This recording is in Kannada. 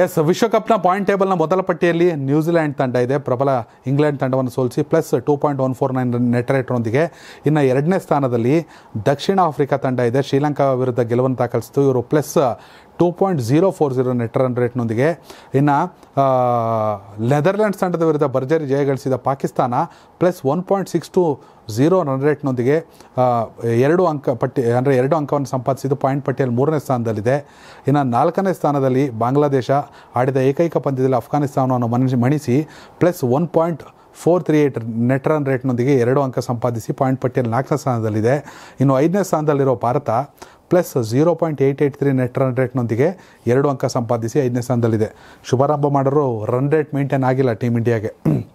ಎಸ್ ವಿಶ್ವಕಪ್ನ ಪಾಯಿಂಟ್ ಟೇಬಲ್ನ ಮೊದಲ ಪಟ್ಟಿಯಲ್ಲಿ ನ್ಯೂಜಿಲೆಂಡ್ ತಂಡ ಇದೆ ಪ್ರಬಲ ಇಂಗ್ಲೆಂಡ್ ತಂಡವನ್ನು ಸೋಲಿಸಿ plus two point one four nine net ಇನ್ನು ಎರಡನೇ ಸ್ಥಾನದಲ್ಲಿ ದಕ್ಷಿಣ ಆಫ್ರಿಕಾ ತಂಡ ಇದೆ ಶ್ರೀಲಂಕಾ ವಿರುದ್ಧ ಗೆಲುವನ್ನು ದಾಖಲಿಸಿತು ಇವರು plus two point zero four zero net run ರೇಟ್ನೊಂದಿಗೆ ಇನ್ನು ನೆದರ್ಲ್ಯಾಂಡ್ಸ್ ತಂಡದ ವಿರುದ್ಧ ಭರ್ಜರಿ ಜಯ ಗಳಿಸಿದ Pakistan plus one point six two zero run ರೇಟ್ನೊಂದಿಗೆ ಎರಡು ಅಂಕ ಪಟ್ಟಿ ಅಂದರೆ ಎರಡು ಅಂಕವನ್ನು ಸಂಪಾದಿಸಿದ್ದು ಪಾಯಿಂಟ್ ಪಟ್ಟಿಯಲ್ಲಿ ಮೂರನೇ ಸ್ಥಾನದಲ್ಲಿದೆ ಇನ್ನು ನಾಲ್ಕನೇ ಸ್ಥಾನದಲ್ಲಿ ಬಾಂಗ್ಲಾದೇಶ ಆಡಿದ ಏಕೈಕ ಪಂದ್ಯದಲ್ಲಿ ಅಫ್ಘಾನಿಸ್ತಾನವನ್ನು ಮಣಿ ಮಣಿಸಿ plus one point four three eight net run ರೇಟ್ನೊಂದಿಗೆ ಎರಡು ಅಂಕ ಸಂಪಾದಿಸಿ ಪಾಯಿಂಟ್ ಪಟ್ಟಿಯಲ್ಲಿ ನಾಲ್ಕನೇ ಸ್ಥಾನದಲ್ಲಿದೆ ಇನ್ನು ಐದನೇ ಸ್ಥಾನದಲ್ಲಿರೋ Bharat plus zero point eight eight three net run ರೇಟ್ನೊಂದಿಗೆ ಎರಡು ಅಂಕ ಸಂಪಾದಿಸಿ ಐದನೇ ಸ್ಥಾನದಲ್ಲಿದೆ ಶುಭಾರಂಭ ಮಾಡೋರು ರನ್ ರೇಟ್ ಮೇಂಟೈನ್ ಆಗಿಲ್ಲ ಟೀಮ್ ಇಂಡಿಯಾಗೆ